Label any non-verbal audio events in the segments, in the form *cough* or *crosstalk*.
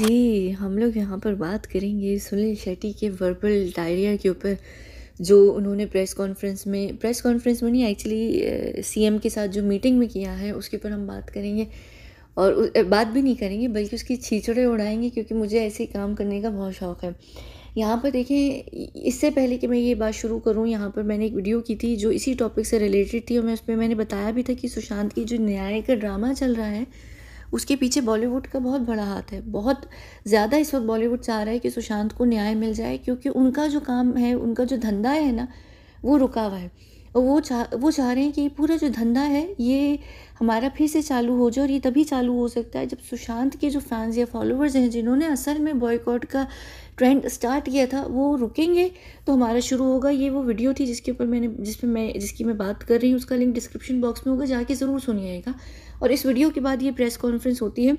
जी हम लोग यहाँ पर बात करेंगे सुनील शेट्टी के वर्बल डायरिया के ऊपर जो उन्होंने प्रेस कॉन्फ्रेंस में प्रेस कॉन्फ्रेंस में नहीं एक्चुअली सीएम के साथ जो मीटिंग में किया है उसके ऊपर हम बात करेंगे और बात भी नहीं करेंगे बल्कि उसकी छीचड़े उड़ाएंगे क्योंकि मुझे ऐसे काम करने का बहुत शौक़ है यहाँ पर देखें इससे पहले कि मैं ये बात शुरू करूँ यहाँ पर मैंने एक वीडियो की थी जो इसी टॉपिक से रिलेटेड थी और मैं उस पर मैंने बताया भी था कि सुशांत की जो न्याय का ड्रामा चल रहा है उसके पीछे बॉलीवुड का बहुत बड़ा हाथ है बहुत ज़्यादा इस वक्त बॉलीवुड चाह रहा है कि सुशांत को न्याय मिल जाए क्योंकि उनका जो काम है उनका जो धंधा है ना वो रुका हुआ है और वो चाह वो चाह रहे हैं कि पूरा जो धंधा है ये हमारा फिर से चालू हो जाए और ये तभी चालू हो सकता है जब सुशांत के जो फैंस या फॉलोवर्स हैं जिन्होंने असल में बॉयकॉट का ट्रेंड स्टार्ट किया था वो रुकेंगे तो हमारा शुरू होगा ये वो वीडियो थी जिसके ऊपर मैंने जिसमें मैं जिसकी मैं बात कर रही हूँ उसका लिंक डिस्क्रिप्शन बॉक्स में होगा जाके ज़रूर सुनिएगा और इस वीडियो के बाद ये प्रेस कॉन्फ्रेंस होती है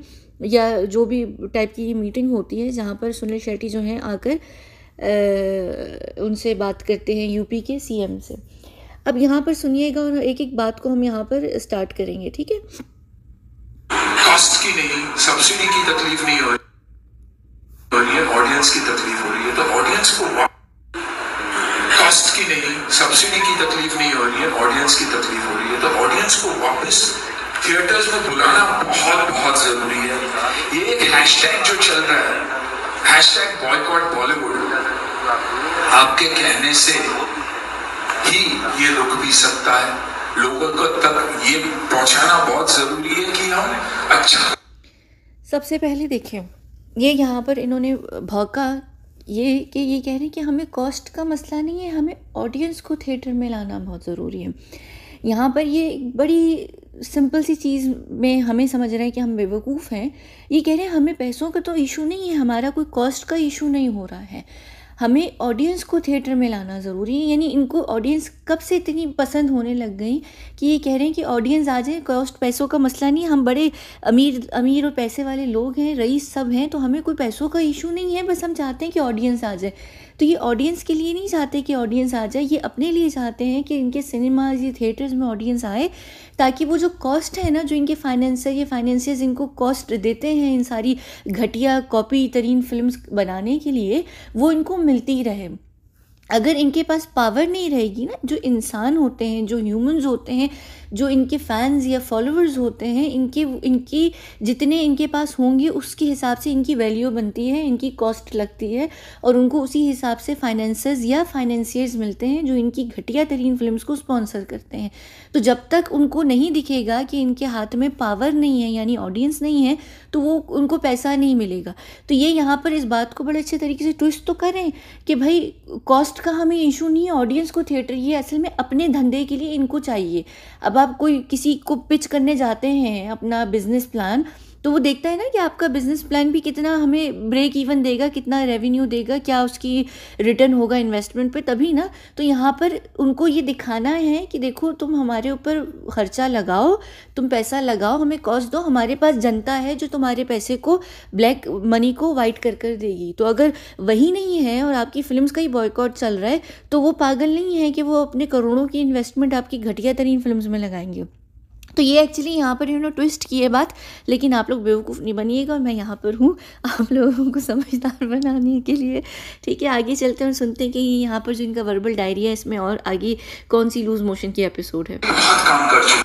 या जो भी टाइप की मीटिंग होती है जहाँ पर सुनील शेट्टी जो हैं आकर आ, उनसे बात करते हैं यूपी के सीएम से अब यहाँ पर सुनिएगा और एक एक बात को हम यहाँ पर स्टार्ट करेंगे ठीक है कॉस्ट की नहीं सब्सिडी तो की तकलीफ नहीं हो रही है ऑडियंस की तकलीफ हो रही है तो ऑडियंस को कॉस्ट की नहीं सब्सिडी की तकलीफ नहीं हो रही है ऑडियंस की तकलीफ हो रही है तो ऑडियंस को वापस थिएटर्स में बुलाना बहुत बहुत जरूरी है ये एक हैशटैग जो चल रहा है हैशटैग बॉयकॉट बॉलीवुड आपके कहने से ही ये रुक भी सकता है लोगों को तक ये पहुंचाना बहुत जरूरी है कि हम अच्छा सबसे पहले देखिए ये यहाँ पर इन्होंने भौका ये कि ये कह रहे हैं कि हमें कॉस्ट का मसला नहीं है हमें ऑडियंस को थिएटर में लाना बहुत ज़रूरी है यहाँ पर ये बड़ी सिंपल सी चीज़ में हमें समझ रहे हैं कि हम बेवकूफ़ हैं ये कह रहे हैं हमें पैसों का तो इशू नहीं है हमारा कोई कॉस्ट का इशू नहीं हो रहा है हमें ऑडियंस को थिएटर में लाना ज़रूरी है यानी इनको ऑडियंस कब से इतनी पसंद होने लग गई कि ये कह रहे हैं कि ऑडियंस आ जाए कॉस्ट पैसों का मसला नहीं हम बड़े अमीर अमीर और पैसे वाले लोग हैं रईस सब हैं तो हमें कोई पैसों का इशू नहीं है बस हम चाहते हैं कि ऑडियंस आ जाए तो ये ऑडियंस के लिए नहीं चाहते कि ऑडियंस आ जाए ये अपने लिए चाहते हैं कि इनके सिनेमाज ये थिएटर्स में ऑडियंस आए ताकि वो जो कॉस्ट है ना जो इनके फाइनेंसर या फाइनेंसियर्स इनको कॉस्ट देते हैं इन सारी घटिया कॉपी तरीन फिल्म बनाने के लिए वो इनको मिलती रहे अगर इनके पास पावर नहीं रहेगी ना जो इंसान होते हैं जो ह्यूमंस होते हैं जो इनके फैंस या फॉलोवर्स होते हैं इनके इनकी जितने इनके पास होंगे उसके हिसाब से इनकी वैल्यू बनती है इनकी कॉस्ट लगती है और उनको उसी हिसाब से फाइनेंसर्स या फाइनेंसियर्स मिलते हैं जो इनकी घटिया तरीन फिल्म को स्पॉन्सर करते हैं तो जब तक उनको नहीं दिखेगा कि इनके हाथ में पावर नहीं है यानी ऑडियंस नहीं है तो वो उनको पैसा नहीं मिलेगा तो ये यहाँ पर इस बात को बड़े अच्छे तरीके से ट्विस्ट तो करें कि भाई कॉस्ट का हमें इशू नहीं है ऑडियंस को थिएटर ये असल में अपने धंधे के लिए इनको चाहिए अब आप कोई किसी को पिच करने जाते हैं अपना बिजनेस प्लान तो वो देखता है ना कि आपका बिजनेस प्लान भी कितना हमें ब्रेक इवन देगा कितना रेवेन्यू देगा क्या उसकी रिटर्न होगा इन्वेस्टमेंट पे तभी ना तो यहाँ पर उनको ये दिखाना है कि देखो तुम हमारे ऊपर खर्चा लगाओ तुम पैसा लगाओ हमें कॉस्ट दो हमारे पास जनता है जो तुम्हारे पैसे को ब्लैक मनी को वाइट कर कर देगी तो अगर वही नहीं है और आपकी फिल्म का ही बॉयकॉट चल रहा है तो वो पागल नहीं है कि वो अपने करोड़ों की इन्वेस्टमेंट आपकी घटिया तरीन फिल्म में लगाएंगे तो ये एक्चुअली यहाँ पर इन्होंने ट्विस्ट की है बात लेकिन आप लोग बेवकूफ़ नहीं बनिएगा मैं यहाँ पर हूँ आप लोगों को समझदार बनाने के लिए ठीक है आगे चलते हैं और सुनते हैं कि ये यहाँ पर जो इनका वर्बल डायरी है इसमें और आगे कौन सी लूज मोशन की एपिसोड है बहुत काम कर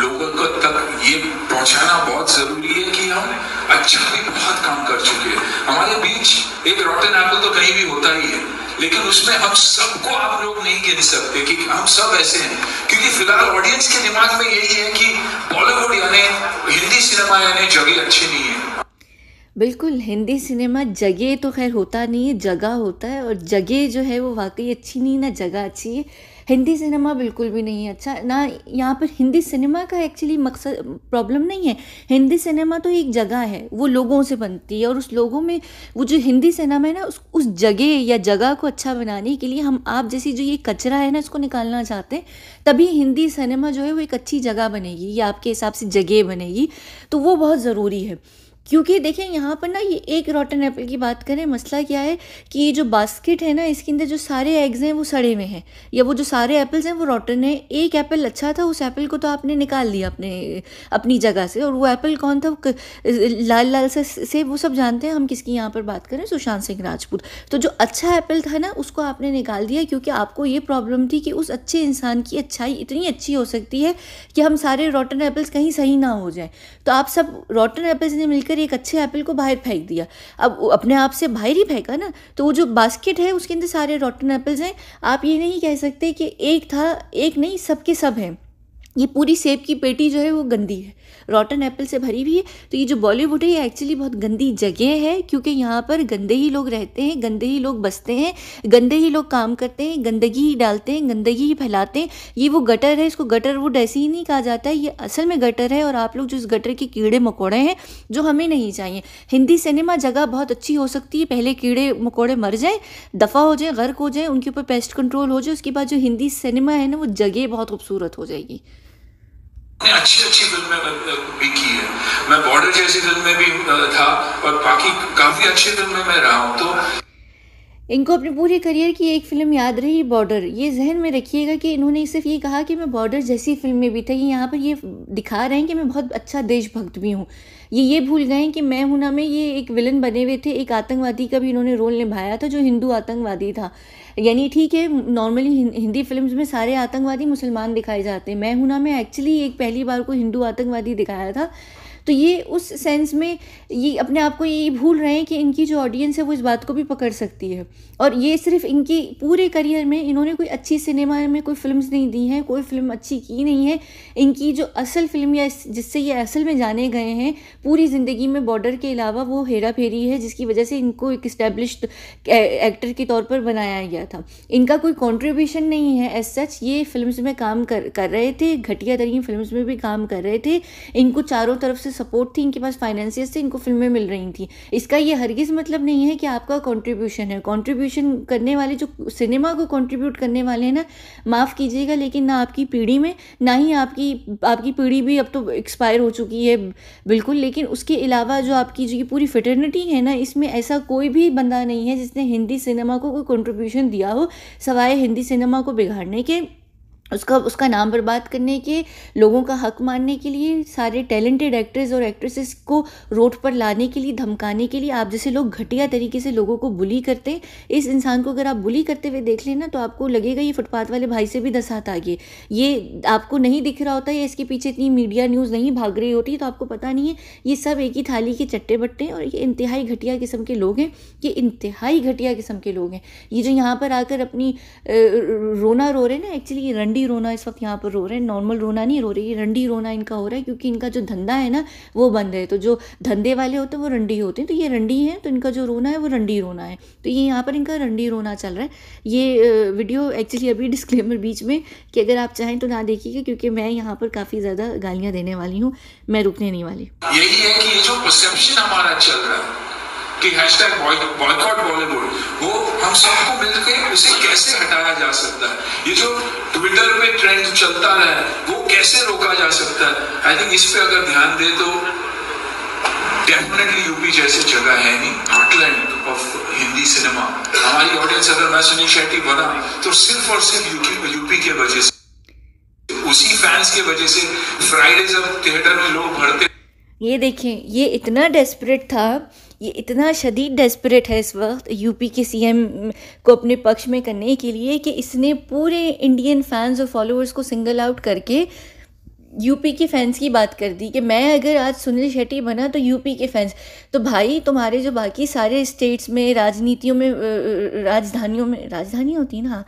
लोगों को तक ये पहुँचाना बहुत ज़रूरी है कि हम अच्छा भी बहुत काम कर चुके हैं हमारे बीच एक रोटन एप्पल तो कहीं भी होता ही है लेकिन उसमें हम सबको आप लोग नहीं गिन सकते कि हम सब ऐसे हैं क्योंकि फिलहाल ऑडियंस के दिमाग में यही है कि बॉलीवुड यानी हिंदी सिनेमा यानी जगह अच्छी नहीं है बिल्कुल हिंदी सिनेमा जगह तो खैर होता नहीं है जगह होता है और जगह जो है वो वाकई अच्छी नहीं ना जगह अच्छी है हिंदी सिनेमा बिल्कुल भी नहीं है अच्छा ना यहाँ पर हिंदी सिनेमा का एक्चुअली मकसद प्रॉब्लम नहीं है हिंदी सिनेमा तो एक जगह है वो लोगों से बनती है और उस लोगों में वो जो हिंदी सिनेमा है ना उस उस जगह या जगह को अच्छा बनाने के लिए हम आप जैसी जो ये कचरा है ना उसको निकालना चाहते हैं तभी हिंदी सिनेमा जो है वो एक अच्छी जगह बनेगी या आपके हिसाब से जगह बनेगी तो वो बहुत ज़रूरी है क्योंकि देखिए यहाँ पर ना ये एक रॉटन एप्पल की बात करें मसला क्या है कि ये जो बास्केट है ना इसके अंदर जो सारे एग्ज़ हैं वो सड़े हुए हैं या वो जो सारे एप्पल्स हैं वो रॉटन है एक एप्पल अच्छा था उस एप्पल को तो आपने निकाल लिया अपने अपनी जगह से और वो एप्पल कौन था लाल लाल से, से वो सब जानते हैं हम किसकी यहाँ पर बात करें सुशांत सिंह राजपूत तो जो अच्छा एप्पल था ना उसको आपने निकाल दिया क्योंकि आपको ये प्रॉब्लम थी कि उस अच्छे इंसान की अच्छाई इतनी अच्छी हो सकती है कि हम सारे रॉटन एप्पल्स कहीं सही ना हो जाए तो आप सब रॉटन एप्पल्स ने मिलकर अंदर एक अच्छे एप्पल को बाहर फेंक दिया अब अपने आप से बाहर ही फेंका ना तो वो जो बास्केट है उसके अंदर सारे रॉटन एप्पल्स हैं आप ये नहीं कह सकते कि एक था एक नहीं सबके सब हैं ये पूरी सेब की पेटी जो है वो गंदी है रॉटन एप्पल से भरी हुई है तो ये जो बॉलीवुड है ये एक्चुअली बहुत गंदी जगह है क्योंकि यहाँ पर गंदे ही लोग रहते हैं गंदे ही लोग बसते हैं गंदे ही लोग काम करते हैं गंदगी ही डालते हैं गंदगी ही फैलाते हैं ये वो गटर है इसको गटर वुड ऐसे ही नहीं कहा जाता है ये असल में गटर है और आप लोग जो इस गटर के कीड़े मकोड़े हैं जो हमें नहीं चाहिए हिंदी सिनेमा जगह बहुत अच्छी हो सकती है पहले कीड़े मकोड़े मर जाएँ दफ़ा हो जाएँ गर्क हो जाएँ उनके ऊपर पेस्ट कंट्रोल हो जाए उसके बाद जो हिंदी सिनेमा है ना वो जगह बहुत खूबसूरत हो जाएगी मैंने अच्छी अच्छी फिल्में भी की है मैं बॉर्डर जैसी फिल्म में भी था और बाकी काफ़ी अच्छी फिल्म में मैं रहा हूँ तो इनको अपने पूरे करियर की एक फिल्म याद रही बॉर्डर ये जहन में रखिएगा कि इन्होंने सिर्फ ये कहा कि मैं बॉर्डर जैसी फिल्म में भी था ये यहाँ पर ये दिखा रहे हैं कि मैं बहुत अच्छा देशभक्त भी हूँ ये ये भूल गए कि मैं हूं ना में ये एक विलन बने हुए थे एक आतंकवादी का भी इन्होंने रोल निभाया था जो हिंदू आतंकवादी था यानी ठीक है नॉर्मली हिंदी फिल्म्स में सारे आतंकवादी मुसलमान दिखाए जाते हैं मैं हूं ना में एक्चुअली एक पहली बार को हिंदू आतंकवादी दिखाया था तो ये उस सेंस में ये अपने आप को ये भूल रहे हैं कि इनकी जो ऑडियंस है वो इस बात को भी पकड़ सकती है और ये सिर्फ इनकी पूरे करियर में इन्होंने कोई अच्छी सिनेमा में कोई फिल्म नहीं दी हैं कोई फिल्म अच्छी की नहीं है इनकी जो असल फिल्म या जिससे ये असल में जाने गए हैं पूरी ज़िंदगी में बॉर्डर के अलावा वो हेरा फेरी है जिसकी वजह से इनको एक इस्टेब्लिश एक्टर के तौर पर बनाया गया था इनका कोई कॉन्ट्रीब्यूशन नहीं है एज सच ये फिल्म में काम कर कर रहे थे घटिया तरीन फिल्म में भी काम कर रहे थे इनको चारों तरफ से सपोर्ट थी इनके पास फाइनेंसियस थे इनको फिल्में मिल रही थी इसका ये हरगिज़ मतलब नहीं है कि आपका कॉन्ट्रीब्यूशन है कॉन्ट्रीब्यूशन करने वाले जो सिनेमा को कॉन्ट्रीब्यूट करने वाले हैं ना माफ़ कीजिएगा लेकिन ना आपकी पीढ़ी में ना ही आपकी आपकी पीढ़ी भी अब तो एक्सपायर हो चुकी है बिल्कुल लेकिन उसके अलावा जो आपकी जो पूरी फिटर्निटी है ना इसमें ऐसा कोई भी बंदा नहीं है जिसने हिंदी सिनेमा को कोई कॉन्ट्रीब्यूशन दिया हो सवाए हिंदी सिनेमा को बिगाड़ने के उसका उसका नाम बर्बाद करने के लोगों का हक मानने के लिए सारे टैलेंटेड एक्टर्स और एक्ट्रेसेस को रोड पर लाने के लिए धमकाने के लिए आप जैसे लोग घटिया तरीके से लोगों को बुली करते हैं इस इंसान को अगर आप बुली करते हुए देख लेना तो आपको लगेगा ये फुटपाथ वाले भाई से भी दस हाथ आगे ये आपको नहीं दिख रहा होता है इसके पीछे इतनी मीडिया न्यूज़ नहीं भाग रही होती तो आपको पता नहीं है ये सब एक ही थाली के चट्टे बट्टे हैं और ये इंतहाई घटिया किस्म के लोग हैं ये इंतहाई घटिया किस्म के लोग हैं ये जो यहाँ पर आकर अपनी रोना रो रहे हैं ना एक्चुअली ये रंडी रंडी रोना इस वक्त यहाँ पर रो रहे हैं नॉर्मल रोना नहीं रो रही है रंडी रोना इनका हो रहा है क्योंकि इनका जो धंधा है ना वो बंद है तो जो धंधे वाले होते हैं वो रंडी होते हैं तो ये रंडी हैं तो इनका जो रोना है वो रंडी रोना है तो ये यहाँ पर इनका रंडी रोना चल रहा है ये वीडियो एक्चुअली अभी डिस्क्लेमर बीच में कि अगर आप चाहें तो ना देखिएगा क्योंकि मैं यहाँ पर काफ़ी ज़्यादा गालियाँ देने वाली हूँ मैं रुकने नहीं वाली यही है कि जो परसेप्शन हमारा चल रहा है कि हैशटैग बॉयकॉट बॉलीवुड वो हम सबको मिलकर उसे कैसे हटाया जा सकता है ये जो ट्विटर पे ट्रेंड चलता है वो कैसे रोका जा सकता है आई थिंक इस पे अगर ध्यान दे तो डेफिनेटली यूपी जैसे जगह है नहीं हार्टलैंड ऑफ हिंदी सिनेमा हमारी ऑडियंस अगर मैं सुनील शेट्टी बना तो सिर्फ और सिर्फ यूपी यूपी के वजह से उसी फैंस के वजह से फ्राइडे जब थिएटर में लोग भरते ये देखें ये इतना डेस्परेट था ये इतना शदीद डेस्परेट है इस वक्त यूपी के सीएम को अपने पक्ष में करने के लिए कि इसने पूरे इंडियन फैंस और फॉलोअर्स को सिंगल आउट करके यूपी के फैंस की बात कर दी कि मैं अगर आज सुनील शेट्टी बना तो यूपी के फैंस तो भाई तुम्हारे जो बाकी सारे स्टेट्स में राजनीतियों में राजधानियों में राजधानी होती ना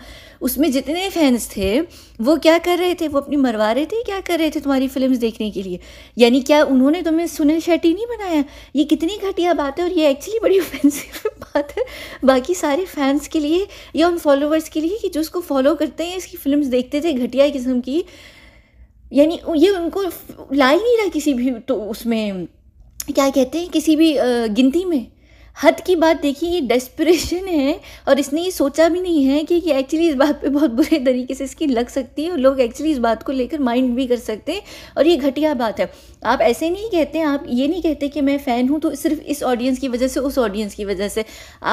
उसमें जितने फैंस थे वो क्या कर रहे थे वो अपनी मरवा रहे थे क्या कर रहे थे तुम्हारी फिल्म देखने के लिए यानी क्या उन्होंने तुम्हें सुनील शेट्टी नहीं बनाया ये कितनी घटिया बात है और ये एक्चुअली बड़ी ऑफेंसिव *laughs* बात है बाकी सारे फैंस के लिए या उन फॉलोअर्स के लिए कि जो उसको फॉलो करते हैं इसकी फिल्म देखते थे घटिया किस्म की यानी ये उनको ला ही नहीं रहा किसी भी तो उसमें क्या कहते हैं किसी भी गिनती में हद की बात देखिए ये डेस्परेशन है और इसने ये सोचा भी नहीं है कि ये एक्चुअली इस बात पे बहुत बुरे तरीके से इसकी लग सकती है और लोग एक्चुअली इस बात को लेकर माइंड भी कर सकते हैं और ये घटिया बात है आप ऐसे नहीं कहते आप ये नहीं कहते कि मैं फ़ैन हूँ तो सिर्फ इस ऑडियंस की वजह से उस ऑडियंस की वजह से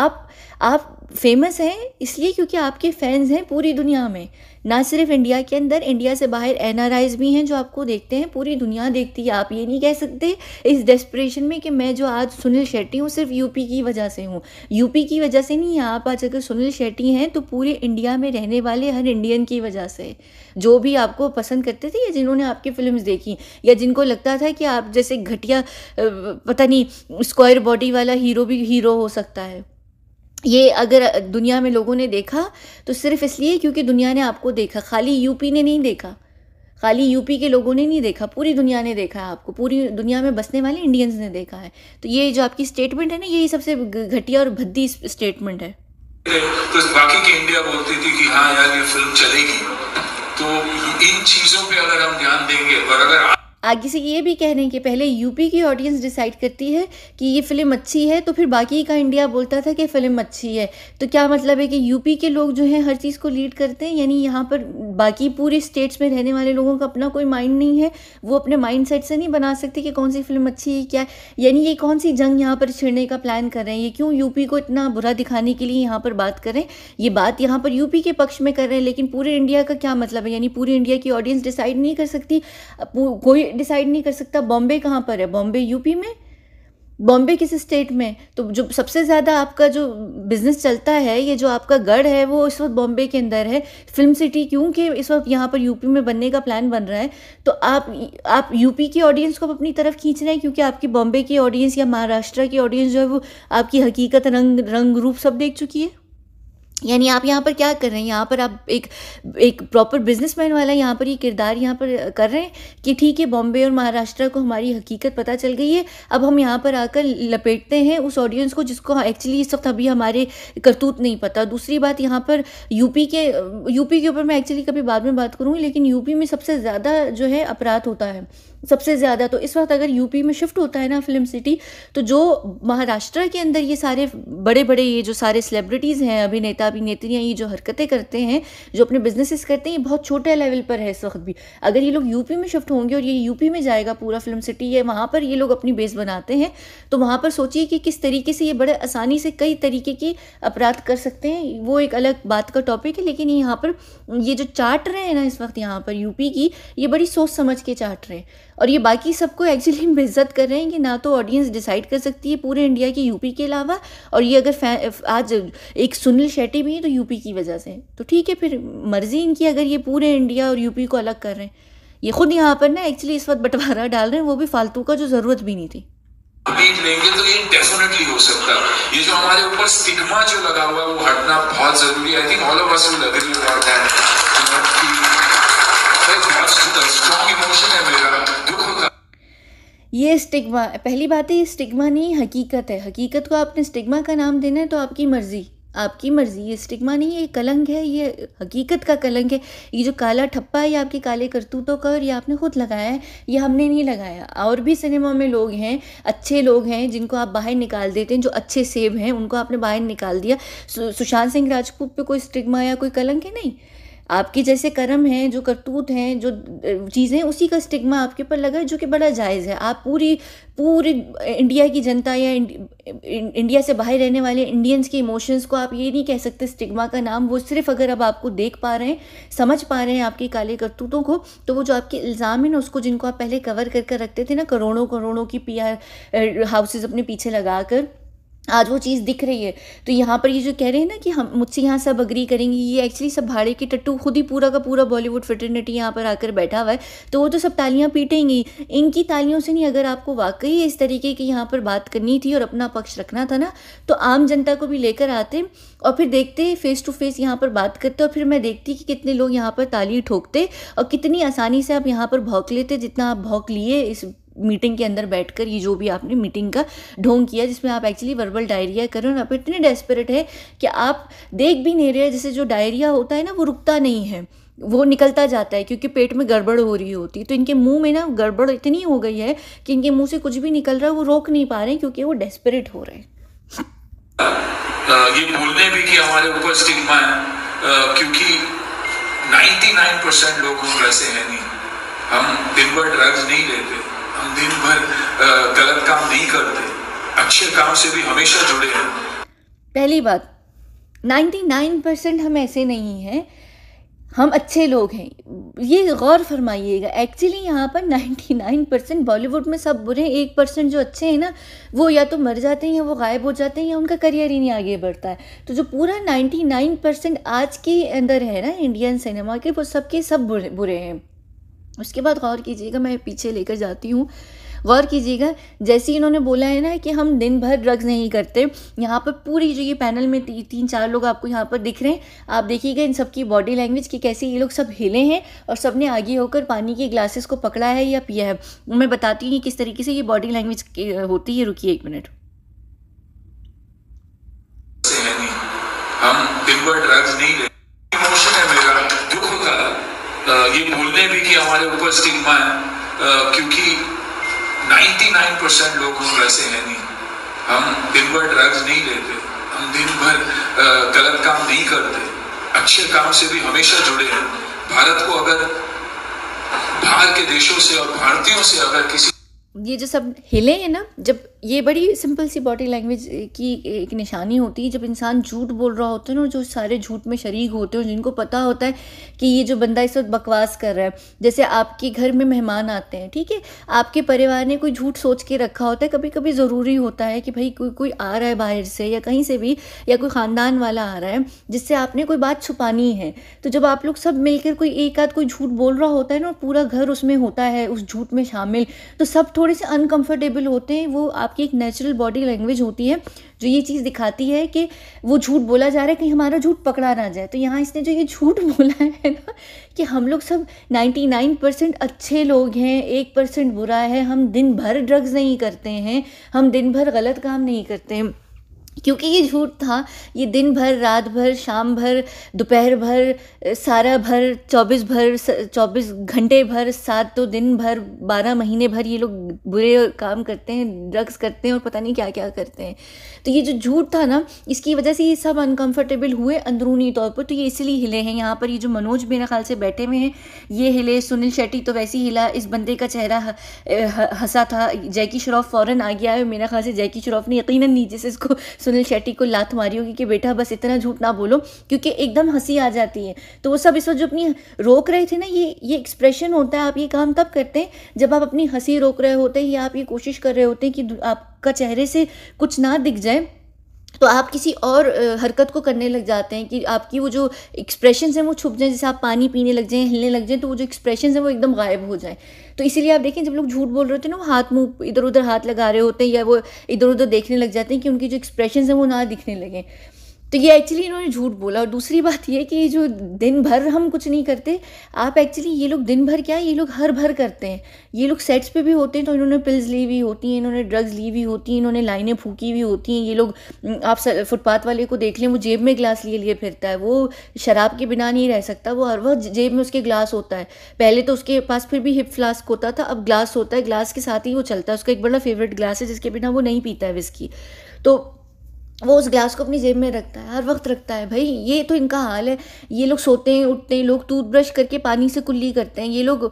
आप आप फेमस हैं इसलिए क्योंकि आपके फैंस हैं पूरी दुनिया में ना सिर्फ इंडिया के अंदर इंडिया से बाहर एन भी हैं जो आपको देखते हैं पूरी दुनिया देखती है आप ये नहीं कह सकते इस डेस्परेशन में कि मैं जो आज सुनील शेट्टी हूँ सिर्फ यूपी की वजह से हूँ यूपी की वजह से नहीं आप आज अगर सुनील शेट्टी हैं तो पूरे इंडिया में रहने वाले हर इंडियन की वजह से जो भी आपको पसंद करते थे या जिन्होंने आपकी फिल्म देखी या जिनको लगता था कि आप जैसे घटिया पता नहीं स्क्वायर बॉडी वाला हीरो भी हीरो हो सकता है ये अगर दुनिया में लोगों ने देखा तो सिर्फ इसलिए क्योंकि दुनिया ने आपको देखा खाली यूपी ने नहीं देखा खाली यूपी के लोगों ने नहीं देखा पूरी दुनिया ने देखा है आपको पूरी दुनिया में बसने वाले इंडियंस ने देखा है तो ये जो आपकी स्टेटमेंट है ना यही सबसे घटिया और भद्दी स्टेटमेंट है तो बाकी की इंडिया बोलती थी कि हाँ यार ये फिल्म चलेगी तो इन चीज़ों पे अगर हम ध्यान देंगे और अगर आगे से ये भी कह रहे हैं कि पहले यूपी की ऑडियंस डिसाइड करती है कि ये फिल्म अच्छी है तो फिर बाकी का इंडिया बोलता था कि फिल्म अच्छी है तो क्या मतलब है कि यूपी के लोग जो हैं हर चीज़ को लीड करते हैं यानी यहाँ पर बाकी पूरे स्टेट्स में रहने वाले लोगों का अपना कोई माइंड नहीं है वो अपने माइंड सेट से नहीं बना सकते कि कौन सी फिल्म अच्छी है क्या यानी ये कौन सी जंग यहाँ पर छिड़ने का प्लान कर रहे हैं ये क्यों यूपी को इतना बुरा दिखाने के लिए यहाँ पर बात करें ये बात यहाँ पर यूपी के पक्ष में कर रहे हैं लेकिन पूरे इंडिया का क्या मतलब है यानी पूरी इंडिया की ऑडियंस डिसाइड नहीं कर सकती कोई डिसाइड नहीं कर सकता बॉम्बे कहाँ पर है बॉम्बे यूपी में बॉम्बे किस स्टेट में तो जो सबसे ज़्यादा आपका जो बिज़नेस चलता है ये जो आपका गढ़ है वो इस वक्त बॉम्बे के अंदर है फिल्म सिटी क्योंकि इस वक्त यहाँ पर यूपी में बनने का प्लान बन रहा है तो आप आप यूपी की ऑडियंस को अपनी तरफ खींच रहे हैं क्योंकि आपकी बॉम्बे की ऑडियंस या महाराष्ट्र की ऑडियंस जो है वो आपकी हकीकत रंग रंग रूप सब देख चुकी है यानी आप यहाँ पर क्या कर रहे हैं यहाँ पर आप एक एक प्रॉपर बिजनेसमैन वाला यहाँ पर ये यह किरदार यहाँ पर कर रहे हैं कि ठीक है बॉम्बे और महाराष्ट्र को हमारी हकीकत पता चल गई है अब हम यहाँ पर आकर लपेटते हैं उस ऑडियंस को जिसको एक्चुअली हाँ, इस वक्त अभी हमारे करतूत नहीं पता दूसरी बात यहाँ पर यूपी के यूपी के ऊपर मैं एक्चुअली कभी बाद में बात करूँगी लेकिन यूपी में सबसे ज़्यादा जो है अपराध होता है सबसे ज़्यादा तो इस वक्त अगर यूपी में शिफ्ट होता है ना फिल्म सिटी तो जो महाराष्ट्र के अंदर ये सारे बड़े बड़े ये जो सारे सेलिब्रिटीज़ हैं अभिनेता अभिनेत्रियाँ ये जो हरकतें करते हैं जो अपने बिजनेसेस करते हैं ये बहुत छोटे लेवल पर है इस वक्त भी अगर ये लोग यूपी में शिफ्ट होंगे और ये यूपी में जाएगा पूरा फिल्म सिटी ये वहाँ पर ये लोग अपनी बेस बनाते हैं तो वहाँ पर सोचिए कि किस तरीके से ये बड़े आसानी से कई तरीके के अपराध कर सकते हैं वो एक अलग बात का टॉपिक है लेकिन यहाँ पर ये जो चार्ट रहे हैं ना इस वक्त यहाँ पर यूपी की ये बड़ी सोच समझ के चार्ट रहे हैं और ये बाकी सबको एक्चुअली हम इज्जत कर रहे हैं कि ना तो ऑडियंस डिसाइड कर सकती है पूरे इंडिया की यूपी के अलावा और ये अगर आज एक सुनील शेट्टी भी है तो यूपी की वजह से तो ठीक है फिर मर्जी इनकी अगर ये पूरे इंडिया और यूपी को अलग कर रहे हैं ये खुद यहाँ पर ना एक्चुअली इस वक्त बंटवारा डाल रहे हैं वो भी फालतू का जो ज़रूरत भी नहीं थी लेंगे तो ये डेफिनेटली हो सकता है ये जो हमारे ऊपर स्टिग्मा जो लगा हुआ है वो हटना बहुत जरूरी है I think all of us will about that strong emotion है मेरा ये स्टिग्मा पहली बात है ये स्टिग्मा नहीं हकीकत है हकीकत को आपने स्टिग्मा का नाम देना है तो आपकी मर्ज़ी आपकी मर्ज़ी ये स्टिग्मा नहीं ये कलंक है ये हकीकत का कलंक है ये जो काला ठप्पा है ये आपके काले करतूतों का और ये आपने खुद लगाया है ये हमने नहीं लगाया और भी सिनेमा में लोग हैं अच्छे लोग हैं जिनको आप बाहर निकाल देते हैं जो अच्छे सेब हैं उनको आपने बाहर निकाल दिया सुशांत सिंह राजपूत पे कोई स्टिग्मा या कोई कलंक है नहीं आपके जैसे कर्म हैं जो करतूत हैं जो चीज़ें उसी का स्टिग्मा आपके ऊपर लगा है जो कि बड़ा जायज़ है आप पूरी पूरी इंडिया की जनता या इंडिया से बाहर रहने वाले इंडियंस के इमोशंस को आप ये नहीं कह सकते स्टिग्मा का नाम वो सिर्फ अगर अब आपको देख पा रहे हैं समझ पा रहे हैं आपके काले करतूतों को तो वो जो आपके इल्ज़ाम है ना उसको जिनको आप पहले कवर कर कर रखते थे ना करोड़ों करोड़ों की पी हाउसेज़ अपने पीछे लगा कर आज वो चीज़ दिख रही है तो यहाँ पर ये जो कह रहे हैं ना कि हम मुझसे यहाँ सब अग्री करेंगे ये एक्चुअली सब भाड़े के टट्टू खुद ही पूरा का पूरा बॉलीवुड फिटर्निटी यहाँ पर आकर बैठा हुआ है तो वो तो सब तालियाँ पीटेंगी इनकी तालियों से नहीं अगर आपको वाकई इस तरीके की यहाँ पर बात करनी थी और अपना पक्ष रखना था ना तो आम जनता को भी लेकर आते और फिर देखते फेस टू फेस यहाँ पर बात करते और फिर मैं देखती कि कितने लोग यहाँ पर ताली ठोकते और कितनी आसानी से आप यहाँ पर भौंक लेते जितना आप भौंक लिए इस मीटिंग के अंदर बैठकर ये जो भी आपने मीटिंग का ढोंग किया जिसमें आप एक्चुअली वर्बल डायरिया कर रहे हो और आप इतने डेस्परेट है कि आप देख भी नहीं रहे जैसे जो डायरिया होता है ना वो रुकता नहीं है वो निकलता जाता है क्योंकि पेट में गड़बड़ हो रही होती है तो इनके मुंह में ना गड़बड़ इतनी हो गई है कि इनके मुंह से कुछ भी निकल रहा है वो रोक नहीं पा रहे हैं क्योंकि वो डेस्परेट हो रहे हैं ये बोलने भी कि हमारे ऊपर स्टिग्मा है क्योंकि 99 परसेंट लोग वैसे हैं नहीं हम दिन भर ड्रग्स नहीं लेते हम दिन भर गलत काम नहीं करते अच्छे काम से भी हमेशा जुड़े हैं पहली बात 99 परसेंट हम ऐसे नहीं हैं हम अच्छे लोग हैं ये गौर फरमाइएगा एक्चुअली यहाँ पर 99 परसेंट बॉलीवुड में सब बुरे हैं एक परसेंट जो अच्छे हैं ना वो या तो मर जाते हैं या वो गायब हो जाते हैं या उनका करियर ही नहीं आगे बढ़ता है तो जो पूरा 99 परसेंट आज के अंदर है ना इंडियन सिनेमा के वो सबके सब बुरे बुरे हैं उसके बाद गौर कीजिएगा मैं पीछे लेकर जाती हूँ गौर कीजिएगा जैसे इन्होंने बोला है ना कि हम दिन भर ड्रग्स नहीं करते यहाँ पर पूरी जो ये पैनल में ती, तीन चार लोग आपको यहाँ पर दिख रहे हैं आप देखिएगा इन सबकी बॉडी लैंग्वेज कि कैसे ये लोग सब हिले हैं और सब ने आगे होकर पानी के ग्लासेस को पकड़ा है या पिया है मैं बताती हूँ कि किस तरीके से ये बॉडी लैंग्वेज होती है रुकी एक मिनट हम दिन भर ड्रग्स नहीं ये बोलने भी कि हमारे ऊपर स्टिग्मा है क्योंकि 99 परसेंट लोग हम वैसे हैं नहीं हम दिन भर ड्रग्स नहीं लेते हम दिन भर गलत काम नहीं करते अच्छे काम से भी हमेशा जुड़े हैं भारत को अगर बाहर के देशों से और भारतीयों से अगर किसी ये जो सब हिले हैं ना जब ये बड़ी सिंपल सी बॉडी लैंग्वेज की एक निशानी होती है जब इंसान झूठ बोल रहा होता है ना और जो सारे झूठ में शरीक होते हैं जिनको पता होता है कि ये जो बंदा इस वक्त बकवास कर रहा है जैसे आपके घर में मेहमान आते हैं ठीक है आपके परिवार ने कोई झूठ सोच के रखा होता है कभी कभी ज़रूरी होता है कि भाई कोई कोई आ रहा है बाहर से या कहीं से भी या कोई ख़ानदान वाला आ रहा है जिससे आपने कोई बात छुपानी है तो जब आप लोग सब मिलकर कोई एक आध कोई झूठ बोल रहा होता है ना और पूरा घर उसमें होता है उस झूठ में शामिल तो सब थोड़े से अनकम्फर्टेबल होते हैं वो आप आपकी एक नेचुरल बॉडी लैंग्वेज होती है जो ये चीज़ दिखाती है कि वो झूठ बोला जा रहा है कि हमारा झूठ पकड़ा ना जाए तो यहाँ इसने जो ये झूठ बोला है ना कि हम लोग सब 99 परसेंट अच्छे लोग हैं एक परसेंट बुरा है हम दिन भर ड्रग्स नहीं करते हैं हम दिन भर गलत काम नहीं करते हैं क्योंकि ये झूठ था ये दिन भर रात भर शाम भर दोपहर भर सारा भर चौबीस भर चौबीस घंटे भर सात तो दिन भर बारह महीने भर ये लोग बुरे काम करते हैं ड्रग्स करते हैं और पता नहीं क्या क्या करते हैं तो ये जो झूठ था ना इसकी वजह से ये सब अनकंफर्टेबल हुए अंदरूनी तौर पर तो ये इसलिए हिले हैं यहाँ पर ये जो मनोज मेरे ख्याल से बैठे हुए हैं ये हिले सुनील शेट्टी तो वैसे ही हिला इस बंदे का चेहरा हंसा था जैकी श्रॉफ फ़ौरन आ गया है मेरा ख्याल से जैकी श्रॉफ ने यकीन नीचे से इसको सुनील शेट्टी को लात मारी होगी कि बेटा बस इतना झूठ ना बोलो क्योंकि एकदम हंसी आ जाती है तो वो सब इस वक्त जो अपनी रोक रहे थे ना ये ये एक्सप्रेशन होता है आप ये काम तब करते हैं जब आप अपनी हंसी रोक रहे होते हैं या आप ये कोशिश कर रहे होते हैं कि आपका चेहरे से कुछ ना दिख जाए तो आप किसी और हरकत को करने लग जाते हैं कि आपकी वो जो एक्सप्रेशन हैं वो छुप जाएँ जैसे आप पानी पीने लग जाएँ हिलने लग जाएँ तो वो जो एक्सप्रेशन हैं वो एकदम गायब हो जाएँ तो इसीलिए आप देखें जब लोग झूठ बोल रहे होते हैं ना वो हाथ मुंह इधर उधर हाथ लगा रहे होते हैं या वो इधर उधर देखने लग जाते हैं कि उनकी जो एक्सप्रेशन है वो ना दिखने लगें तो ये एक्चुअली इन्होंने झूठ बोला और दूसरी बात ये कि जो दिन भर हम कुछ नहीं करते आप एक्चुअली ये लोग दिन भर क्या ये लोग हर भर करते हैं ये लोग सेट्स पे भी होते हैं तो इन्होंने पिल्स ली हुई होती हैं इन्होंने ड्रग्स ली हुई होती हैं इन्होंने लाइनें फूकी हुई होती हैं ये लोग आप फुटपाथ वाले को देख लें वो जेब में ग्लास लिए लिए फिरता है वो शराब के बिना नहीं रह सकता वो हर वक्त जेब में उसके ग्लास होता है पहले तो उसके पास फिर भी हिप फ्लास्क होता था अब ग्लास होता है ग्लास के साथ ही वो चलता है उसका एक बड़ा फेवरेट ग्लास है जिसके बिना वो नहीं पीता है विस्की तो वो उस ग्लास को अपनी जेब में रखता है हर वक्त रखता है भाई ये तो इनका हाल है ये लोग सोते हैं उठते हैं लोग टूथब्रश करके पानी से कुल्ली करते हैं ये लोग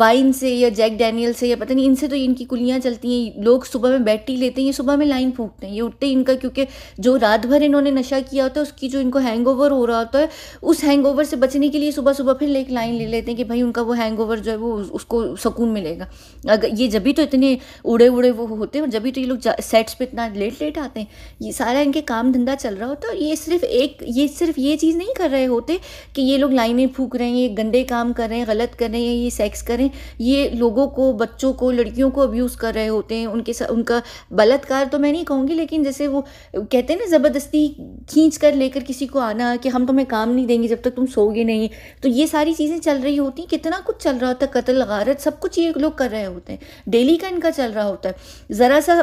वाइन से या जैक डैनियल से या पता नहीं इनसे तो इनकी कुलियाँ चलती हैं लोग सुबह में बैठ लेते हैं ये सुबह में लाइन फूकते हैं ये उठते हैं इनका क्योंकि जो रात भर इन्होंने नशा किया होता है उसकी जो इनको हैंग हो रहा होता है उस हैंग से बचने के लिए सुबह सुबह फिर एक लाइन ले लेते हैं कि भाई उनका वो हैंग जो है वो उसको सुकून मिलेगा अगर ये जब भी तो इतने उड़े उड़े वो होते हैं जब भी तो ये लोग सेट्स पर इतना लेट लेट आते हैं ये सारा इनके काम धंधा चल रहा होता है ये सिर्फ एक ये सिर्फ ये चीज़ नहीं कर रहे होते कि ये लोग लाइनें फूक रहे हैं ये गंदे काम कर रहे हैं गलत कर रहे हैं ये सेक्स करें ये लोगों को बच्चों को लड़कियों को अब्यूज़ कर रहे होते हैं उनके साथ उनका बलात्कार तो मैं नहीं कहूँगी लेकिन जैसे वो कहते हैं ना ज़बरदस्ती खींच कर लेकर किसी को आना कि हम तुम्हें काम नहीं देंगे जब तक तुम सोगे नहीं तो ये सारी चीज़ें चल रही होती हैं कितना कुछ चल रहा होता है कतल गारत सब कुछ ये लोग कर रहे होते हैं डेली का इनका चल रहा होता है ज़रा सा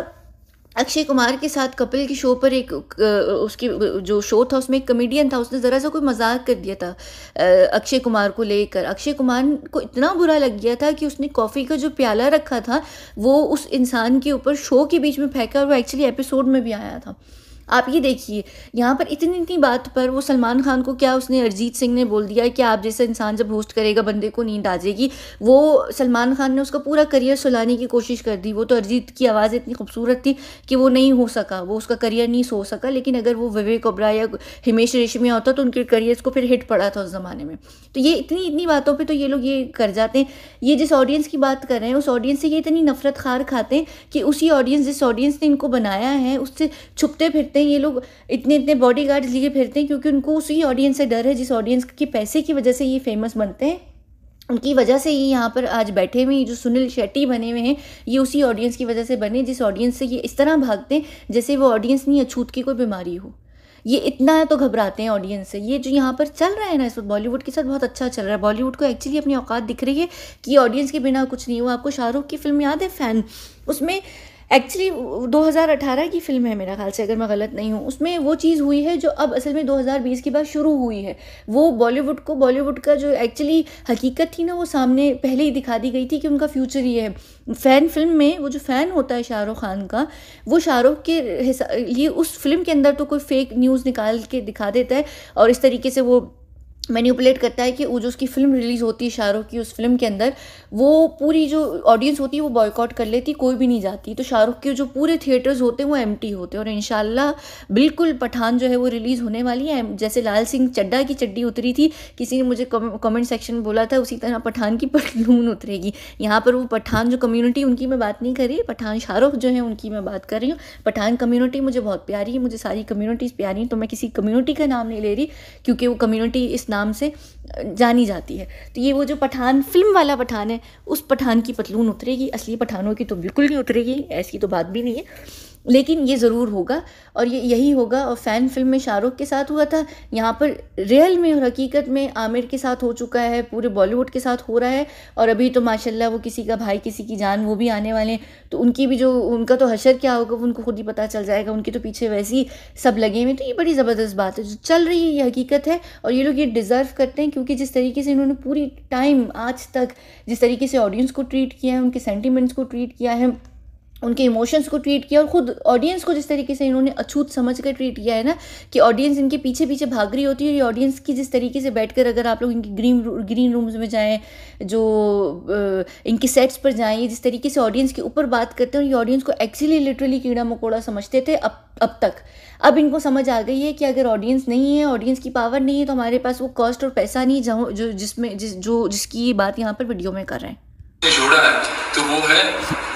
अक्षय कुमार के साथ कपिल के शो पर एक उसकी जो शो था उसमें एक कमेडियन था उसने ज़रा सा कोई मजाक कर दिया था अक्षय कुमार को लेकर अक्षय कुमार को इतना बुरा लग गया था कि उसने कॉफ़ी का जो प्याला रखा था वो उस इंसान के ऊपर शो के बीच में फेंका और वो एक्चुअली एपिसोड में भी आया था आप ये देखिए यहाँ पर इतनी इतनी बात पर वो सलमान खान को क्या उसने अरिजीत सिंह ने बोल दिया कि आप जैसा इंसान जब होस्ट करेगा बंदे को नींद आ जाएगी वो सलमान खान ने उसका पूरा करियर सुलाने की कोशिश कर दी वो तो अरिजीत की आवाज़ इतनी खूबसूरत थी कि वो नहीं हो सका वो उसका करियर नहीं सो सका लेकिन अगर वो विवेक ओबरा या हिमेश रेशमिया होता तो उनके करियर को फिर हिट पड़ा था उस ज़माने में तो ये इतनी इतनी बातों पर तो ये लोग ये कर जाते हैं ये जिस ऑडियंस की बात कर रहे हैं उस ऑडियंस से ये इतनी नफरत खार खाते हैं कि उसी ऑडियंस जिस ऑडियंस ने इनको बनाया है उससे छुपते फिरते फिरते हैं ये लोग इतने इतने बॉडी गार्ड लिए फिरते हैं क्योंकि उनको उसी ऑडियंस से डर है जिस ऑडियंस के पैसे की वजह से ये फेमस बनते हैं उनकी वजह से ये यहाँ पर आज बैठे हुए जो सुनील शेट्टी बने हुए हैं ये उसी ऑडियंस की वजह से बने जिस ऑडियंस से ये इस तरह भागते हैं जैसे वो ऑडियंस नहीं अछूत की कोई बीमारी हो ये इतना तो घबराते हैं ऑडियंस से ये जो यहाँ पर चल रहा है ना इस वक्त बॉलीवुड के साथ बहुत अच्छा चल रहा है बॉलीवुड को एक्चुअली अपनी औकात दिख रही है कि ऑडियंस के बिना कुछ नहीं हुआ आपको शाहरुख की फिल्म याद है फ़ैन उसमें एक्चुअली 2018 की फिल्म है मेरा ख्याल से अगर मैं गलत नहीं हूँ उसमें वो चीज़ हुई है जो अब असल में 2020 के बाद शुरू हुई है वो बॉलीवुड को बॉलीवुड का जो एक्चुअली हकीकत थी ना वो सामने पहले ही दिखा दी गई थी कि उनका फ्यूचर ये है फ़ैन फिल्म में वो जो फ़ैन होता है शाहरुख खान का वो शाहरुख के लिए उस फिल्म के अंदर तो कोई फेक न्यूज़ निकाल के दिखा देता है और इस तरीके से वो मैन्यूपुलेट करता है कि वो जो उसकी फिल्म रिलीज़ होती है शाहरुख की उस फिल्म के अंदर वो पूरी जो ऑडियंस होती है वो बॉयकॉट कर लेती कोई भी नहीं जाती तो शाहरुख के जो पूरे थिएटर्स होते हैं वो एम्प्टी होते हैं और इन बिल्कुल पठान जो है वो रिलीज़ होने वाली है जैसे लाल सिंह चड्डा की चड्डी उतरी थी किसी ने मुझे कमेंट सेक्शन में बोला था उसी तरह पठान की पटलून *laughs* उतरेगी यहाँ पर वो पठान जो कम्यूनिटी उनकी मैं बात नहीं कर रही पठान शाहरुख जो है उनकी मैं बात कर रही हूँ पठान कम्यूनिटी मुझे बहुत प्यारी है मुझे सारी कम्यूनिटीज़ प्यारी हैं तो मैं किसी कम्यूनिटी का नाम नहीं ले रही क्योंकि वो कम्यूनिटी इस नाम से जानी जाती है तो ये वो जो पठान फिल्म वाला पठान है उस पठान की पतलून उतरेगी असली पठानों की तो बिल्कुल नहीं उतरेगी ऐसी तो बात भी नहीं है लेकिन ये ज़रूर होगा और ये यही होगा और फ़ैन फिल्म में शाहरुख के साथ हुआ था यहाँ पर रियल में और हकीकत में आमिर के साथ हो चुका है पूरे बॉलीवुड के साथ हो रहा है और अभी तो माशाल्लाह वो किसी का भाई किसी की जान वो भी आने वाले हैं तो उनकी भी जो उनका तो हशर क्या होगा वो उनको खुद ही पता चल जाएगा उनके तो पीछे वैसे ही सब लगे हुए तो ये बड़ी ज़बरदस्त बात है जो चल रही है ये हकीकत है और ये लोग ये डिज़र्व करते हैं क्योंकि जिस तरीके से इन्होंने पूरी टाइम आज तक जिस तरीके से ऑडियंस को ट्रीट किया है उनके सेंटिमेंट्स को ट्रीट किया है उनके इमोशंस को ट्रीट किया और ख़ुद ऑडियंस को जिस तरीके से इन्होंने अछूत समझ कर ट्रीट किया है ना कि ऑडियंस इनके पीछे पीछे भाग रही होती है और ऑडियंस की जिस तरीके से बैठकर अगर आप लोग इनकी ग्रीन ग्रीन रूम्स में जाएँ जो इनके सेट्स पर जाएँ जिस तरीके से ऑडियंस के ऊपर बात करते हैं ये ऑडियंस को एक्चुअली लिटरली कीड़ा मकोड़ा समझते थे अब अब तक अब इनको समझ आ गई है कि अगर ऑडियंस नहीं है ऑडियंस की पावर नहीं है तो हमारे पास वो कॉस्ट और पैसा नहीं जो जिसमें जिस जो जिसकी बात यहाँ पर वीडियो में कर रहे हैं जोड़ा है तो वो है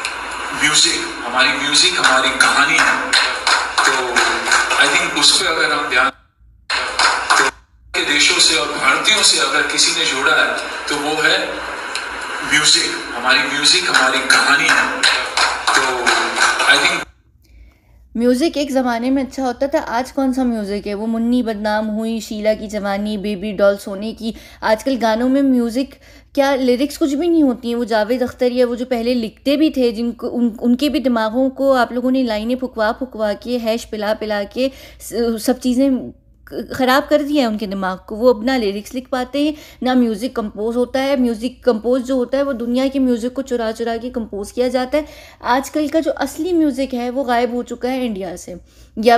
म्यूजिक हमारी म्यूजिक हमारी कहानी है तो आई थिंक उस पर अगर हम ध्यान तो देशों से और भारतीयों से अगर किसी ने जोड़ा है तो वो है म्यूजिक हमारी म्यूजिक हमारी कहानी है तो आई थिंक म्यूज़िक एक ज़माने में अच्छा होता था आज कौन सा म्यूज़िक है वो मुन्नी बदनाम हुई शीला की जवानी बेबी डॉल सोने की आजकल गानों में म्यूज़िक क्या लिरिक्स कुछ भी नहीं होती हैं वो जावेद अख्तर या वो जो पहले लिखते भी थे जिनको उन उनके भी दिमागों को आप लोगों ने लाइनें फुकवा फुकवा के हैश पिला पिला के सब चीज़ें ख़राब कर दिया है उनके दिमाग को वो अब ना लिरिक्स लिख पाते हैं ना म्यूज़िक कंपोज होता है म्यूज़िक कंपोज जो होता है वो दुनिया के म्यूज़िक को चुरा चुरा के कंपोज किया जाता है आजकल का जो असली म्यूज़िक है वो गायब हो चुका है इंडिया से या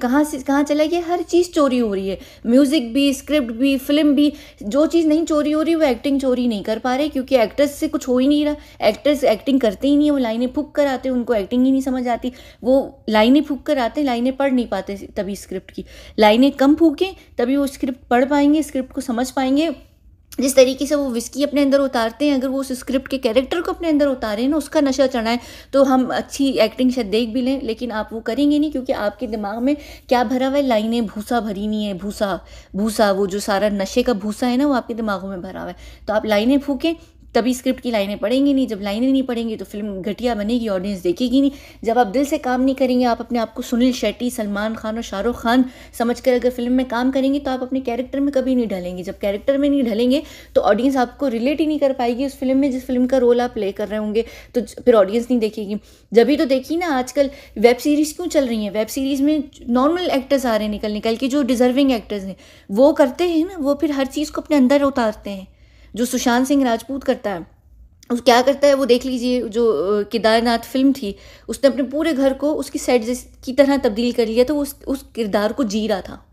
कहाँ से कहाँ चला गया हर चीज़ चोरी हो रही है म्यूज़िक भी स्क्रिप्ट भी फिल्म भी जो चीज़ नहीं चोरी हो रही वो एक्टिंग चोरी नहीं कर पा रहे क्योंकि एक्ट्रेस से कुछ हो ही नहीं रहा एक्ट्रेस एक्टिंग करते ही नहीं है वो लाइनें फूक कर आते उनको एक्टिंग ही नहीं समझ आती वो लाइनें फूक कर आते लाइनें पढ़ नहीं पाते तभी स्क्रिप्ट की लाइनें कम फूकें तभी वो स्क्रिप्ट पढ़ पाएंगे स्क्रिप्ट को समझ पाएंगे जिस तरीके से वो विस्की अपने अंदर उतारते हैं अगर वो उस स्क्रिप्ट के कैरेक्टर को अपने अंदर उतारें ना उसका नशा चढ़ाएं तो हम अच्छी एक्टिंग शायद देख भी लें लेकिन आप वो करेंगे नहीं क्योंकि आपके दिमाग में क्या भरा हुआ है लाइनें भूसा भरी हुई है भूसा भूसा वो जो सारा नशे का भूसा है ना वो आपके दिमागों में भरा हुआ है तो आप लाइनें फूकें तभी स्क्रिप्ट की लाइनें पढ़ेंगी नहीं जब लाइनें नहीं पढ़ेंगी तो फिल्म घटिया बनेगी ऑडियंस देखेगी नहीं जब आप दिल से काम नहीं करेंगे आप अपने आप को सुनील शेट्टी सलमान खान और शाहरुख खान समझ कर अगर फिल्म में काम करेंगे तो आप अपने कैरेक्टर में कभी नहीं ढलेंगे जब कैरेक्टर में नहीं ढलेंगे तो ऑडियंस आपको रिलेट ही नहीं कर पाएगी उस फिल्म में जिस फिल्म का रोल आप प्ले कर रहे होंगे तो फिर ऑडियंस नहीं देखेगी जब तो देखी ना आजकल वेब सीरीज़ क्यों चल रही हैं वेब सीरीज़ में नॉर्मल एक्टर्स आ रहे हैं निकल निकल के जो डिजर्विंग एक्टर्स हैं वो करते हैं ना वो फिर हर चीज़ को अपने अंदर उतारते हैं जो सुशांत सिंह राजपूत करता है उस क्या करता है वो देख लीजिए जो केदारनाथ फिल्म थी उसने अपने पूरे घर को उसकी सेट की तरह तब्दील कर लिया तो उस उस किरदार को जी रहा था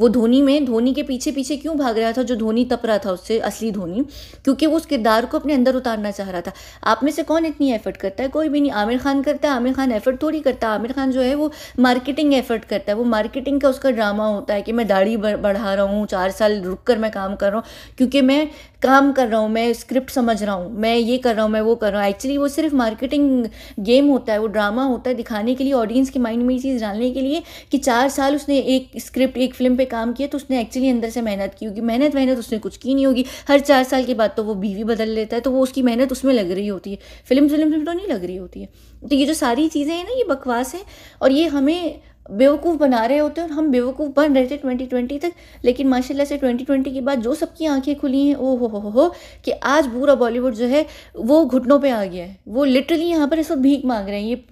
वो धोनी में धोनी के पीछे पीछे क्यों भाग रहा था जो धोनी तप रहा था उससे असली धोनी क्योंकि वो उस किरदार को अपने अंदर उतारना चाह रहा था आप में से कौन इतनी एफर्ट करता है कोई भी नहीं आमिर खान करता है आमिर खान एफर्ट थोड़ी करता है आमिर खान जो है वो मार्केटिंग एफर्ट करता है वो मार्केटिंग का उसका ड्रामा होता है कि मैं दाढ़ी बढ़ा रहा हूँ चार साल रुक कर मैं काम कर रहा हूँ क्योंकि मैं काम कर रहा हूँ मैं स्क्रिप्ट समझ रहा हूँ मैं ये कर रहा हूँ मैं वो कर रहा हूँ एक्चुअली वो सिर्फ मार्केटिंग गेम होता है वो ड्रामा होता है दिखाने के लिए ऑडियंस के माइंड में ये चीज़ डालने के लिए कि चार साल उसने एक स्क्रिप्ट एक फिल्म पे काम किया तो उसने एक्चुअली अंदर से मेहनत की होगी मेहनत मेहनत उसने कुछ की नहीं होगी हर चार साल के बाद तो वो बीवी बदल लेता है तो वो उसकी मेहनत उसमें लग रही होती है फिल्म फिल्म फिल्म तो नहीं लग रही होती है तो ये जो सारी चीज़ें हैं ना ये बकवास है और ये हमें बेवकूफ़ बना रहे होते हैं और हम बेवकूफ़ बन रहे थे ट्वेंटी ट्वेंटी तक लेकिन माशाल्लाह से ट्वेंटी ट्वेंटी के बाद जो सबकी आंखें खुली हैं ओ हो हो हो कि आज पूरा बॉलीवुड जो है वो घुटनों पे आ गया है वो लिटरली यहाँ पर इस वक्त भीख मांग रहे हैं ये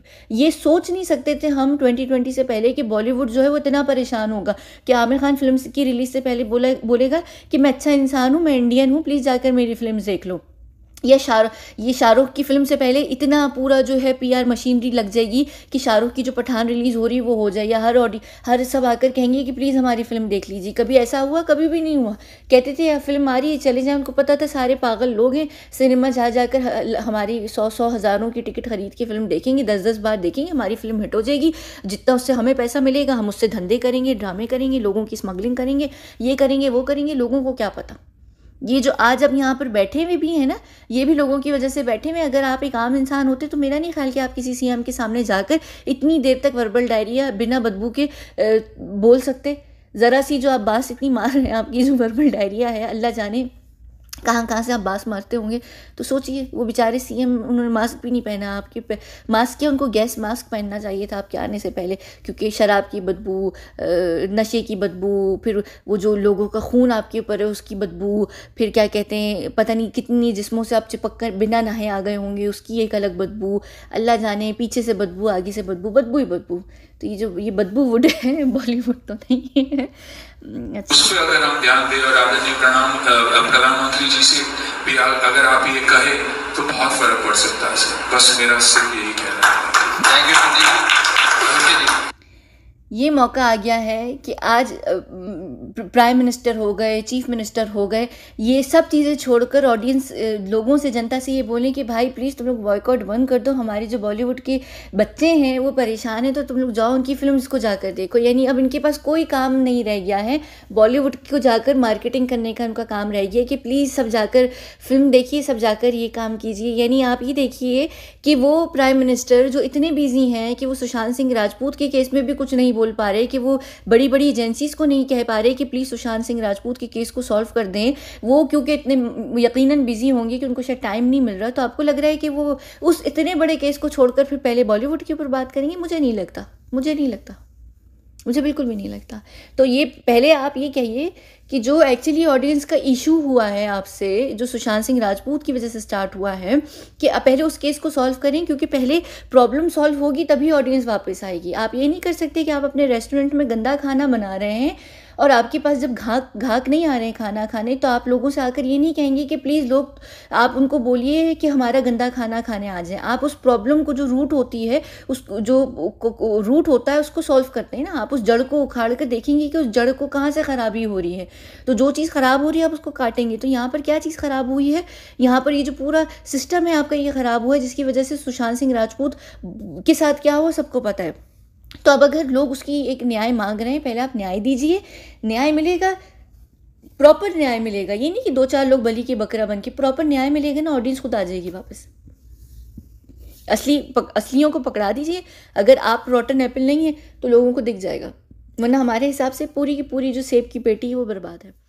ये सोच नहीं सकते थे हम ट्वेंटी ट्वेंटी से पहले कि बॉलीवुड जो है वो इतना परेशान होगा कि आमिर खान फिल्म की रिलीज़ से पहले बोला बोलेगा कि मैं अच्छा इंसान हूँ मैं इंडियन हूँ प्लीज़ जाकर मेरी फिल्म देख लो या शाहरुख ये शाहरुख की फिल्म से पहले इतना पूरा जो है पीआर मशीनरी लग जाएगी कि शाहरुख की जो पठान रिलीज़ हो रही है वो हो जाए या हर ऑडी हर सब आकर कहेंगे कि प्लीज़ हमारी फिल्म देख लीजिए कभी ऐसा हुआ कभी भी नहीं हुआ कहते थे यह फिल्म आ रही है चले जाएँ उनको पता था सारे पागल लोग हैं सिनेमा जा जाकर हमारी सौ सौ हज़ारों की टिकट खरीद के फिल्म देखेंगे दस दस बार देखेंगे हमारी फिल्म हिट हो जाएगी जितना उससे हमें पैसा मिलेगा हम उससे धंधे करेंगे ड्रामे करेंगे लोगों की स्मगलिंग करेंगे ये करेंगे वो करेंगे लोगों को क्या पता ये जो आज अब यहाँ पर बैठे हुए भी हैं ना ये भी लोगों की वजह से बैठे हुए अगर आप एक आम इंसान होते तो मेरा नहीं ख्याल कि आप किसी सीएम के सामने जाकर इतनी देर तक वर्बल डायरिया बिना बदबू के बोल सकते ज़रा सी जो आप बात इतनी मार रहे हैं आपकी जो वर्बल डायरिया है अल्लाह जाने कहाँ कहाँ से आप बांस मारते होंगे तो सोचिए वो बेचारे सीएम उन्होंने मास्क भी नहीं पहना आपके मास्क के उनको गैस मास्क पहनना चाहिए था आपके आने से पहले क्योंकि शराब की बदबू नशे की बदबू फिर वो जो लोगों का खून आपके ऊपर है उसकी बदबू फिर क्या कहते हैं पता नहीं कितनी जिसमों से आप चिपक कर बिना नहाए आ गए होंगे उसकी एक अलग बदबू अल्लाह जाने पीछे से बदबू आगे से बदबू बदबू ही बदबू तो ये जो ये बदबू वुड है बॉलीवुड तो नहीं है हम्म, अच्छा अगर हम ध्यान दें और आदरणीय प्रणाम प्रधानमंत्री जी से भी अगर आप ये कहें तो बहुत फर्क पड़ सकता है बस मेरा सिर्फ यही कहना है थैंक यू ये मौका आ गया है कि आज प्राइम मिनिस्टर हो गए चीफ मिनिस्टर हो गए ये सब चीज़ें छोड़कर ऑडियंस लोगों से जनता से ये बोलें कि भाई प्लीज़ तुम लोग बॉयकॉट बंद कर दो हमारे जो बॉलीवुड के बच्चे हैं वो परेशान हैं तो तुम लोग जाओ उनकी फिल्म को जाकर देखो यानी अब इनके पास कोई काम नहीं रह गया है बॉलीवुड को जाकर मार्केटिंग करने का उनका काम रह गया कि प्लीज़ सब जाकर फिल्म देखिए सब जाकर ये काम कीजिए यानी आप ये देखिए कि वो प्राइम मिनिस्टर जो इतने बिजी हैं कि वो सुशांत सिंह राजपूत के केस में भी कुछ नहीं बोल पा रहे कि वो बड़ी बड़ी एजेंसीज़ को नहीं कह पा रहे कि प्लीज़ सुशांत सिंह राजपूत के केस को सॉल्व कर दें वो क्योंकि इतने यकीनन बिजी होंगे कि उनको शायद टाइम नहीं मिल रहा तो आपको लग रहा है कि वो उस इतने बड़े केस को छोड़कर फिर पहले बॉलीवुड के ऊपर बात करेंगे मुझे नहीं लगता मुझे नहीं लगता मुझे बिल्कुल भी नहीं लगता तो ये पहले आप ये कहिए कि जो एक्चुअली ऑडियंस का इशू हुआ है आपसे जो सुशांत सिंह राजपूत की वजह से स्टार्ट हुआ है कि आप पहले उस केस को सॉल्व करें क्योंकि पहले प्रॉब्लम सॉल्व होगी तभी ऑडियंस वापस आएगी आप ये नहीं कर सकते कि आप अपने रेस्टोरेंट में गंदा खाना बना रहे हैं और आपके पास जब घाक घाक नहीं आ रहे हैं खाना खाने तो आप लोगों से आकर ये नहीं कहेंगे कि प्लीज़ लोग आप उनको बोलिए कि हमारा गंदा खाना खाने आ जाए आप उस प्रॉब्लम को जो रूट होती है उस जो रूट होता है उसको सॉल्व करते हैं ना आप उस जड़ को उखाड़ कर देखेंगे कि उस जड़ को कहाँ से ख़राबी हो रही है तो जो चीज़ ख़राब हो रही है आप उसको काटेंगे तो यहाँ पर क्या चीज़ ख़राब हुई है यहाँ पर ये जो पूरा सिस्टम है आपका ये ख़राब हुआ है जिसकी वजह से सुशांत सिंह राजपूत के साथ क्या हुआ सबको पता है तो अब अगर लोग उसकी एक न्याय मांग रहे हैं पहले आप न्याय दीजिए न्याय मिलेगा प्रॉपर न्याय मिलेगा ये नहीं कि दो चार लोग बलि के बकरा बन के प्रॉपर न्याय मिलेगा ना ऑडियंस खुद आ जाएगी वापस असली पक, असलियों को पकड़ा दीजिए अगर आप रॉटन एप्पल नहीं है तो लोगों को दिख जाएगा वरना हमारे हिसाब से पूरी की पूरी जो सेब की पेटी है वो बर्बाद है